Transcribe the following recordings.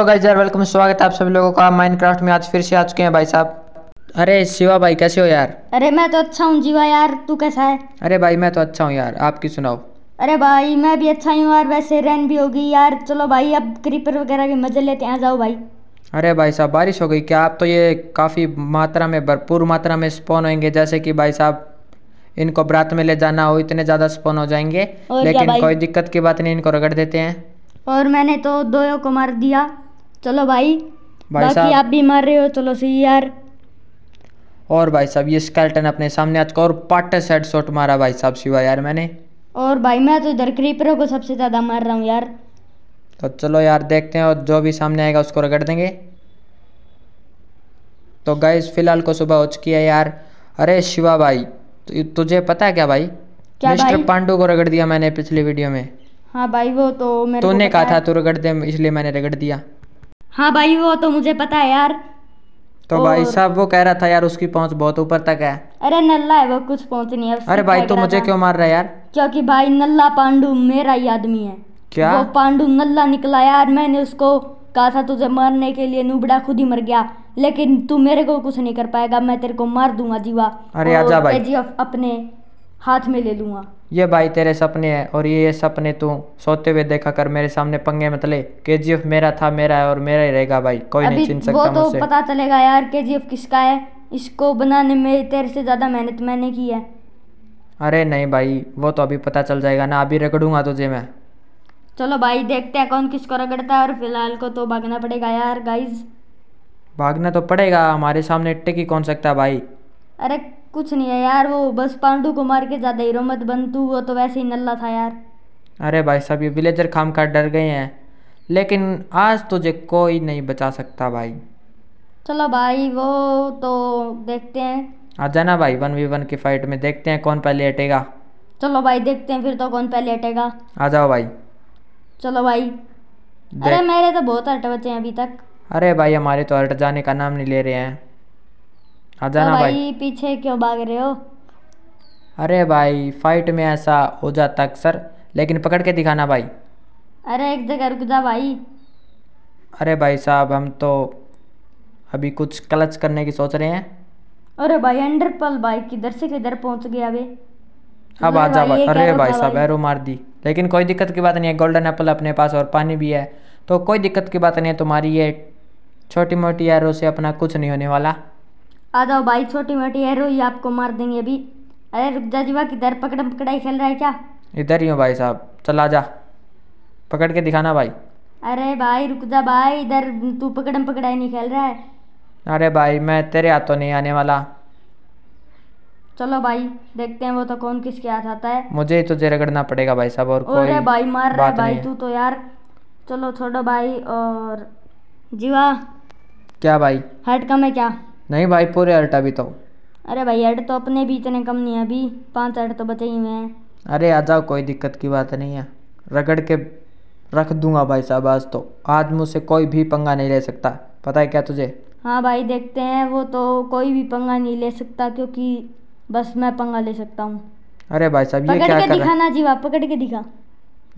तो गाइस यार वेलकम स्वागत है आप सभी लोगों का माइनक्राफ्ट में आज फिर से आ चुके हैं भाई साहब अरे शिवा भाई कैसे हो यार अरे मैं तो अच्छा हूँ जीवा यार तू कैसा है अरे भाई मैं तो अच्छा हूँ यार आपकी सुनाओ अरे भाई मैं भी अच्छा हूँ यार वैसे रेन भी होगी यार चलो भाई अब क्रीपर वगैरह भी मजे लेते हैं जाओ भाई अरे भाई साहब बारिश हो गई क्या आप तो ये काफ़ी मात्रा में भरपूर मात्रा में स्पॉन होंगे जैसे कि भाई साहब इनको ब्रात में ले जाना हो इतने ज़्यादा स्पॉन हो जाएंगे लेकिन कोई दिक्कत की बात नहीं इनको रगड़ देते हैं और मैंने तो दो को मार दिया चलो भाई भाई बाकी आप भी मार रहे हो चलो सही यार और भाई साहब ये स्केल्टन अपने सामने आज का और पार्ट सेट शॉट मारा भाई साहब शिवा यार मैंने और भाई मैं तो इधर क्रीपरों को सबसे ज़्यादा मार रहा हूँ यार तो चलो यार देखते हैं और जो भी सामने आएगा उसको रगड़ देंगे तो गाइस फिलहाल को सुबह हो चुकी है यार अरे शिवा भाई तो तुझे पता है क्या भाई क्या मिस्टर पांडू को रगड़ दिया मैंने पिछली वीडियो में हाँ भाई वो तो मेरे तूने कहा था तू रगड़ दे इसलिए मैंने रगड़ दिया हाँ भाई वो तो मुझे पता है यार तो और... भाई साहब वो कह रहा था यार उसकी पहुंच बहुत ऊपर तक है अरे नल्ला है वो कुछ पहुंच नहीं है अरे भाई तो मुझे क्यों मार रहा है यार क्योंकि भाई नल्ला पांडू मेरा ही आदमी है क्या वो पांडू नल्ला निकला यार मैंने उसको कहा था तुझे मारने के लिए नुबड़ा खुद ही मर गया लेकिन तू मेरे को कुछ नहीं कर पाएगा मैं तेरे को मार दूंगा जीवा अरे आजा भाई अपने हाथ में ले लूंगा ये भाई तेरे सपने हैं और ये ये सपने तू सोते हुए देखा कर मेरे सामने पंगे मत ले केजीएफ मेरा था मेरा है और मेरा ही रहेगा भाई कोई नहीं छीन सकता वो तो पता चलेगा यार केजीएफ किसका है इसको बनाने में तेरे से ज़्यादा मेहनत मैंने की है अरे नहीं भाई वो तो अभी पता चल जाएगा ना अभी रगड़ूंगा तुझे मैं चलो भाई देखते हैं कौन किसको रगड़ता है और फिलहाल को तो भागना पड़ेगा यार गाइज भागना तो पड़ेगा हमारे सामने टिकी कौन सकता है भाई अरे कुछ नहीं है यार वो बस पांडू को मार के ज़्यादा हीरो मत बन तू वो तो वैसे ही नल्ला था यार अरे भाई साहब ये विलेजर खाम का डर गए हैं लेकिन आज तुझे कोई नहीं बचा सकता भाई चलो भाई वो तो देखते हैं आ जाना भाई वन वी वन की फाइट में देखते हैं कौन पहले हटेगा चलो भाई देखते हैं फिर तो कौन पहले हटेगा आ जाओ भाई चलो भाई अरे मेरे तो बहुत हट बचे हैं अभी तक अरे भाई हमारे तो हट जाने का नाम नहीं ले रहे हैं आ जाना तो भाई, भाई पीछे क्यों भाग रहे हो अरे भाई फाइट में ऐसा हो जाता अक्सर लेकिन पकड़ के दिखाना भाई अरे एक जगह रुक जा भाई अरे भाई साहब हम तो अभी कुछ क्लच करने की सोच रहे हैं अरे भाई अंडरपल भाई किधर से किधर पहुंच गया बे अब आ जा भाई अरे भाई साहब एरो मार दी लेकिन कोई दिक्कत की बात नहीं है गोल्डन एप्पल अपने पास और पानी भी है तो कोई दिक्कत की बात नहीं है तुम्हारी ये छोटी मोटी एरो से अपना कुछ नहीं होने वाला आ जाओ भाई छोटी मोटी एरो ही आपको मार देंगे अभी अरे रुक जा जीवा किधर पकड़ पकड़ाई खेल रहा है क्या इधर ही हूँ भाई साहब चला जा पकड़ के दिखाना भाई अरे भाई रुक जा भाई इधर तू पकड़म पकड़ाई नहीं खेल रहा है अरे भाई मैं तेरे हाथों नहीं आने वाला चलो भाई देखते हैं वो तो कौन किसके हाथ आता है मुझे ही तुझे रगड़ना पड़ेगा भाई साहब और कोई भाई मार रहा है भाई तू तो यार चलो छोड़ो भाई और जीवा क्या भाई हट कम है क्या नहीं भाई पूरे अल्ट अभी तो अरे भाई अल्ट तो अपने भी इतने कम नहीं है अभी पांच अल्ट तो बचे ही हुए हैं अरे आ जाओ कोई दिक्कत की बात नहीं है रगड़ के रख दूंगा भाई साहब आज तो आज मुझसे कोई भी पंगा नहीं ले सकता पता है क्या तुझे हाँ भाई देखते हैं वो तो कोई भी पंगा नहीं ले सकता क्योंकि बस मैं पंगा ले सकता हूँ अरे भाई साहब ये क्या कर रहा है जीवा पकड़ के दिखा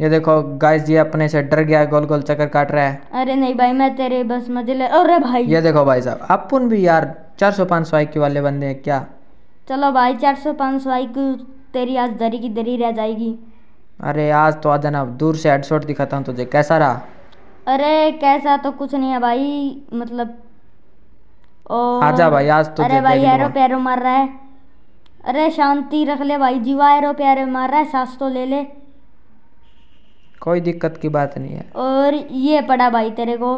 ये देखो गाइस ये अपने से डर गया गोल गोल चक्कर काट रहा है अरे नहीं भाई मैं तेरे बस मजे ले अरे भाई ये देखो भाई साहब अपन भी यार चार सौ पाँच सौ आई क्यू वाले बंदे हैं क्या चलो भाई चार सौ पाँच सौ आई क्यू तेरी आज दरी की दरी रह जाएगी अरे आज तो आ जाना दूर से हेडशॉट दिखाता हूँ तुझे कैसा रहा अरे कैसा तो कुछ नहीं है भाई मतलब ओ आजा भाई आज तो अरे भाई एरो पैरो मार रहा है अरे शांति रख ले भाई जीवा एरो पैरो मार रहा है सांस तो ले ले कोई दिक्कत की बात नहीं है और ये पड़ा भाई तेरे को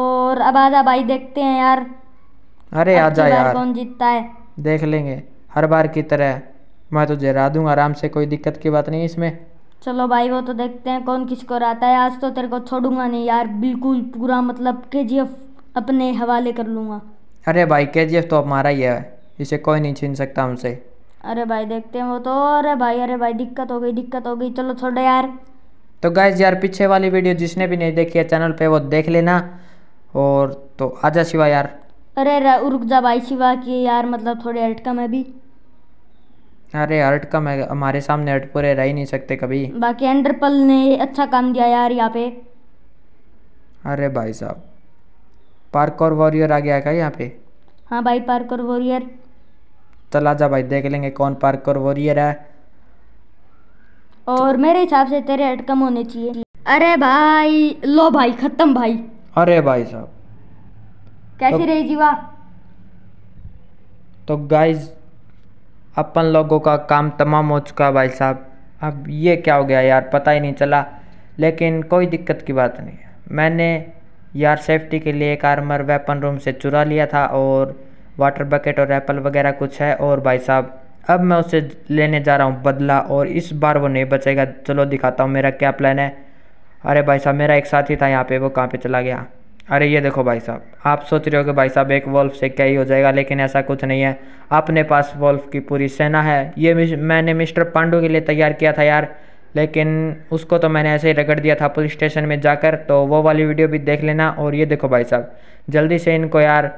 और अब आजा भाई देखते हैं यार अरे आजा यार कौन जीतता है देख लेंगे हर बार की तरह मैं तुझे हरा दूंगा आराम से कोई दिक्कत की बात नहीं इसमें चलो भाई वो तो देखते हैं कौन किसको रहता है आज तो तेरे को छोड़ूंगा नहीं यार बिल्कुल पूरा मतलब के अपने हवाले कर लूंगा अरे भाई के तो हमारा ही है इसे कोई नहीं छीन सकता हमसे अरे भाई देखते हैं वो तो अरे भाई अरे भाई दिक्कत हो गई दिक्कत हो गई चलो छोड़ो यार तो गाइज यार पीछे वाली वीडियो जिसने भी नहीं देखी है चैनल पे वो देख लेना और तो आजा शिवा यार अरे रुक जा भाई शिवा की यार मतलब थोड़ी हर्ट कम है भी अरे हर्ट कम है हमारे सामने हर्ट पूरे रह ही नहीं सकते कभी बाकी एंडरपल ने अच्छा काम दिया यार यहाँ पे अरे भाई साहब पार्क और वॉरियर आ गया क्या यहाँ पे हाँ भाई पार्क और वॉरियर चल आजा भाई देख लेंगे कौन पार्क और वॉरियर है और मेरे हिसाब से तेरे हटकम होने चाहिए अरे भाई लो भाई खत्म भाई अरे भाई साहब कैसी तो, रही जीवा तो गाइज अपन लोगों का काम तमाम हो चुका भाई साहब अब ये क्या हो गया यार पता ही नहीं चला लेकिन कोई दिक्कत की बात नहीं मैंने यार सेफ्टी के लिए एक आर्मर वेपन रूम से चुरा लिया था और वाटर बकेट और एप्पल वगैरह कुछ है और भाई साहब अब मैं उसे लेने जा रहा हूँ बदला और इस बार वो नहीं बचेगा चलो दिखाता हूँ मेरा क्या प्लान है अरे भाई साहब मेरा एक साथी था यहाँ पे वो कहाँ पे चला गया अरे ये देखो भाई साहब आप सोच रहे हो कि भाई साहब एक वॉल्फ से क्या ही हो जाएगा लेकिन ऐसा कुछ नहीं है अपने पास वॉल्फ की पूरी सेना है ये मैंने मिस्टर पांडू के लिए तैयार किया था यार लेकिन उसको तो मैंने ऐसे ही रगड़ दिया था पुलिस स्टेशन में जाकर तो वो वाली वीडियो भी देख लेना और ये देखो भाई साहब जल्दी से इनको यार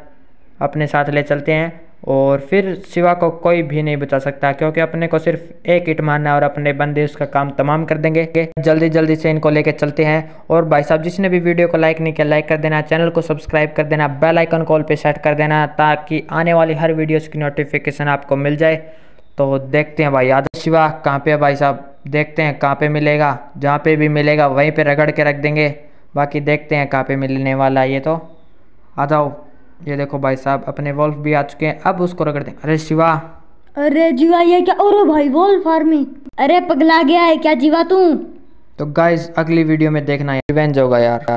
अपने साथ ले चलते हैं और फिर शिवा को कोई भी नहीं बचा सकता क्योंकि अपने को सिर्फ एक इट मारना है और अपने बंदे उसका काम तमाम कर देंगे जल्दी जल्दी से इनको लेके चलते हैं और भाई साहब जिसने भी वीडियो को लाइक नहीं किया लाइक कर देना चैनल को सब्सक्राइब कर देना बेल आइकन कॉल पे सेट कर देना ताकि आने वाली हर वीडियोस की नोटिफिकेशन आपको मिल जाए तो देखते हैं भाई आदर्श शिवा कहाँ पे भाई साहब देखते हैं कहाँ पे मिलेगा जहाँ पे भी मिलेगा वहीं पर रगड़ के रख देंगे बाकी देखते हैं कहाँ पे मिलने वाला ये तो आ जाओ ये देखो भाई साहब अपने वॉल्फ भी आ चुके हैं अब उसको रगड़ दें अरे शिवा अरे जीवा ये क्या और भाई वॉल्फ आर्मी अरे पगला गया है क्या जीवा तू तो गाइज अगली वीडियो में देखना है होगा यार